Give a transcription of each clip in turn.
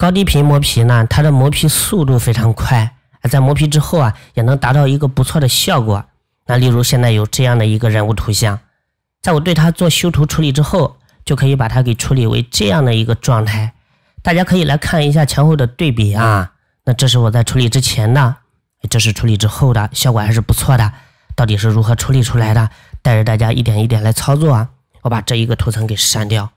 高低频磨皮呢？它的磨皮速度非常快，啊，在磨皮之后啊，也能达到一个不错的效果。那例如现在有这样的一个人物图像，在我对它做修图处理之后，就可以把它给处理为这样的一个状态。大家可以来看一下前后的对比啊。那这是我在处理之前的，这是处理之后的效果还是不错的。到底是如何处理出来的？带着大家一点一点来操作啊。我把这一个图层给删掉。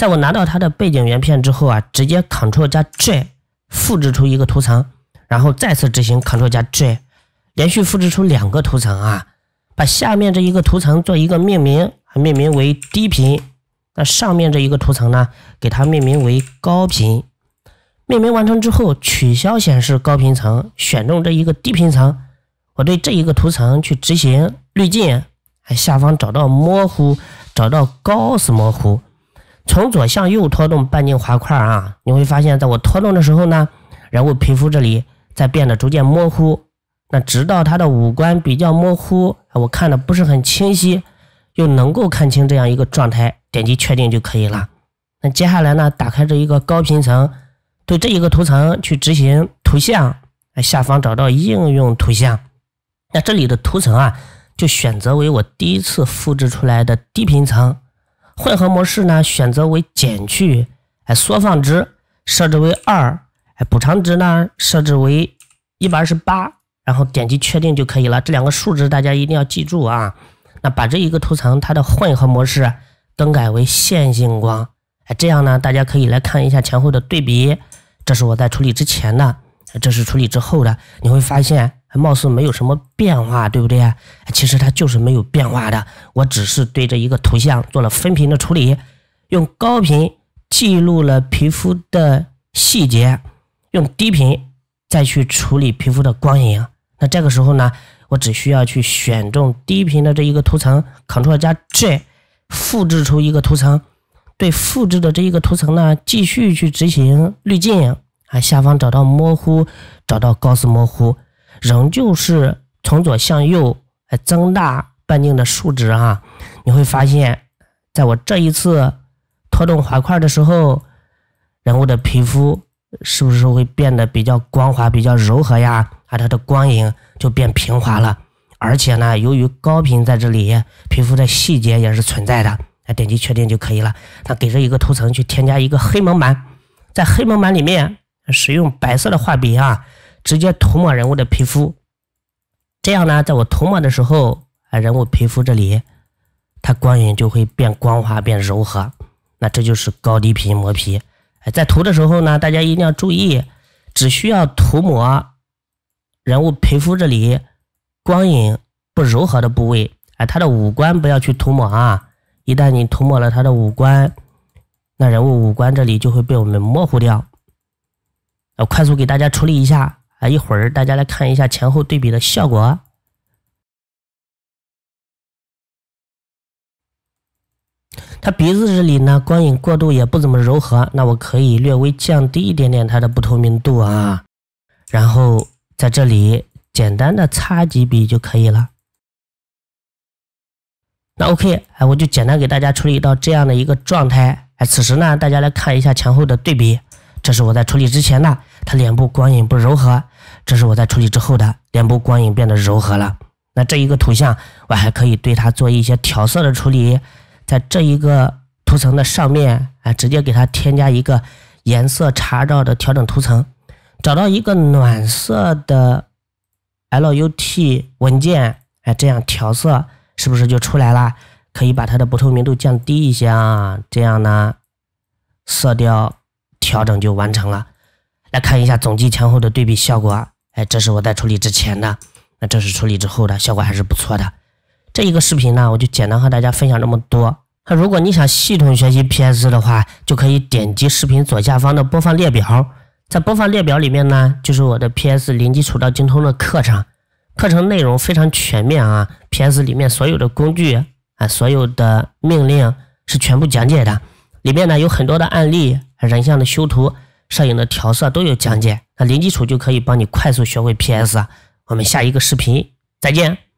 在我拿到它的背景原片之后啊，直接 Ctrl 加 J 复制出一个图层，然后再次执行 Ctrl 加 J，连续复制出两个图层啊。把下面这一个图层做一个命名，命名为低频。那上面这一个图层呢，给它命名为高频。命名完成之后，取消显示高频层，选中这一个低频层。我对这一个图层去执行滤镜，下方找到模糊，找到高斯模糊。从左向右拖动半径滑块啊，你会发现在我拖动的时候呢，人物皮肤这里在变得逐渐模糊，那直到他的五官比较模糊，我看的不是很清晰，又能够看清这样一个状态，点击确定就可以了。那接下来呢，打开这一个高频层，对这一个图层去执行图像，下方找到应用图像，那这里的图层啊，就选择为我第一次复制出来的低频层。混合模式呢，选择为减去，哎，缩放值设置为二，哎，补偿值呢设置为一百二十八，然后点击确定就可以了。这两个数值大家一定要记住啊。那把这一个图层它的混合模式更改为线性光，哎，这样呢，大家可以来看一下前后的对比。这是我在处理之前的，这是处理之后的，你会发现。貌似没有什么变化，对不对？其实它就是没有变化的。我只是对这一个图像做了分屏的处理，用高频记录了皮肤的细节，用低频再去处理皮肤的光影。那这个时候呢，我只需要去选中低频的这一个图层，Ctrl 加 G，复制出一个图层。对，复制的这一个图层呢，继续去执行滤镜，啊，下方找到模糊，找到高斯模糊。仍旧是从左向右来增大半径的数值哈，你会发现，在我这一次拖动滑块的时候，人物的皮肤是不是会变得比较光滑、比较柔和呀？啊，它的光影就变平滑了。而且呢，由于高频在这里，皮肤的细节也是存在的。来点击确定就可以了。那给这一个图层去添加一个黑蒙版，在黑蒙版里面使用白色的画笔啊。直接涂抹人物的皮肤，这样呢，在我涂抹的时候啊，人物皮肤这里，它光影就会变光滑、变柔和。那这就是高低频磨皮。哎，在涂的时候呢，大家一定要注意，只需要涂抹人物皮肤这里光影不柔和的部位，哎，他的五官不要去涂抹啊。一旦你涂抹了他的五官，那人物五官这里就会被我们模糊掉。我快速给大家处理一下。啊，一会儿大家来看一下前后对比的效果。他鼻子这里呢，光影过度也不怎么柔和，那我可以略微降低一点点它的不透明度啊，然后在这里简单的擦几笔就可以了。那 OK，哎，我就简单给大家处理到这样的一个状态。哎，此时呢，大家来看一下前后的对比，这是我在处理之前的，他脸部光影不柔和。这是我在处理之后的，脸部光影变得柔和了。那这一个图像，我还可以对它做一些调色的处理。在这一个图层的上面，啊，直接给它添加一个颜色查找的调整图层，找到一个暖色的 LUT 文件，哎，这样调色是不是就出来了？可以把它的不透明度降低一些啊，这样呢，色调调整就完成了。来看一下总计前后的对比效果。哎，这是我在处理之前的，那这是处理之后的效果还是不错的。这一个视频呢，我就简单和大家分享这么多。那如果你想系统学习 PS 的话，就可以点击视频左下方的播放列表，在播放列表里面呢，就是我的 PS 零基础到精通的课程，课程内容非常全面啊，PS 里面所有的工具啊，所有的命令是全部讲解的，里面呢有很多的案例，人像的修图。摄影的调色都有讲解，那零基础就可以帮你快速学会 PS。我们下一个视频再见。